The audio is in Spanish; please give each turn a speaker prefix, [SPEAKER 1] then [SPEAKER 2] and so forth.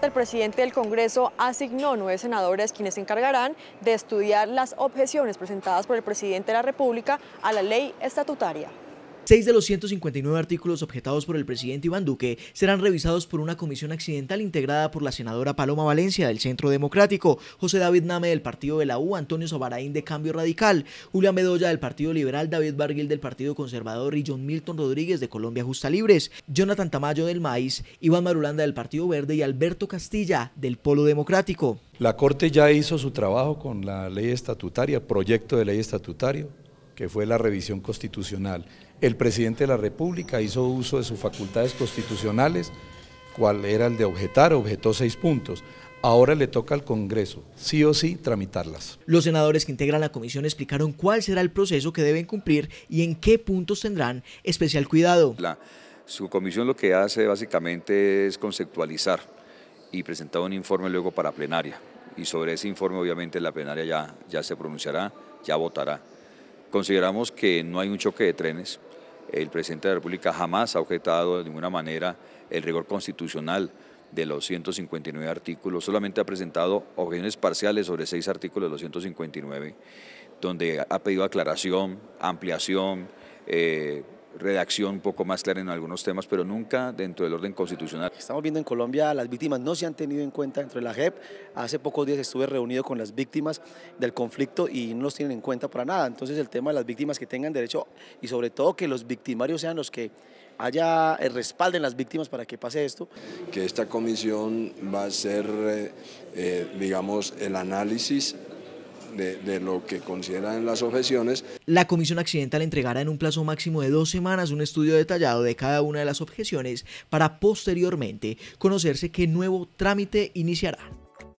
[SPEAKER 1] El presidente del Congreso asignó nueve senadores quienes se encargarán de estudiar las objeciones presentadas por el presidente de la República a la ley estatutaria. Seis de los 159 artículos objetados por el presidente Iván Duque serán revisados por una comisión accidental integrada por la senadora Paloma Valencia del Centro Democrático, José David Name del Partido de la U, Antonio Sabaraín de Cambio Radical, Julia Medoya del Partido Liberal, David Barguil del Partido Conservador y John Milton Rodríguez de Colombia Justa Libres, Jonathan Tamayo del Maíz, Iván Marulanda del Partido Verde y Alberto Castilla del Polo Democrático.
[SPEAKER 2] La Corte ya hizo su trabajo con la ley estatutaria, proyecto de ley estatutario, que fue la revisión constitucional. El presidente de la República hizo uso de sus facultades constitucionales, cual era el de objetar, objetó seis puntos. Ahora le toca al Congreso, sí o sí, tramitarlas.
[SPEAKER 1] Los senadores que integran la comisión explicaron cuál será el proceso que deben cumplir y en qué puntos tendrán especial cuidado. La, su
[SPEAKER 3] comisión lo que hace básicamente es conceptualizar y presentar un informe luego para plenaria. Y sobre ese informe obviamente la plenaria ya, ya se pronunciará, ya votará. Consideramos que no hay un choque de trenes. El presidente de la República jamás ha objetado de ninguna manera el rigor constitucional de los 159 artículos, solamente ha presentado objeciones parciales sobre seis artículos de los 159, donde ha pedido aclaración, ampliación, eh, redacción un poco más clara en algunos temas, pero nunca dentro del orden constitucional.
[SPEAKER 4] Estamos viendo en Colombia las víctimas no se han tenido en cuenta dentro de la JEP. Hace pocos días estuve reunido con las víctimas del conflicto y no los tienen en cuenta para nada. Entonces el tema de las víctimas que tengan derecho y sobre todo que los victimarios sean los que haya eh, respalden las víctimas para que pase esto. Que esta comisión va a ser, eh, eh, digamos, el análisis de, lo que consideran las objeciones.
[SPEAKER 1] La comisión accidental entregará en un plazo máximo de dos semanas un estudio detallado de cada una de las objeciones para posteriormente conocerse qué nuevo trámite iniciará.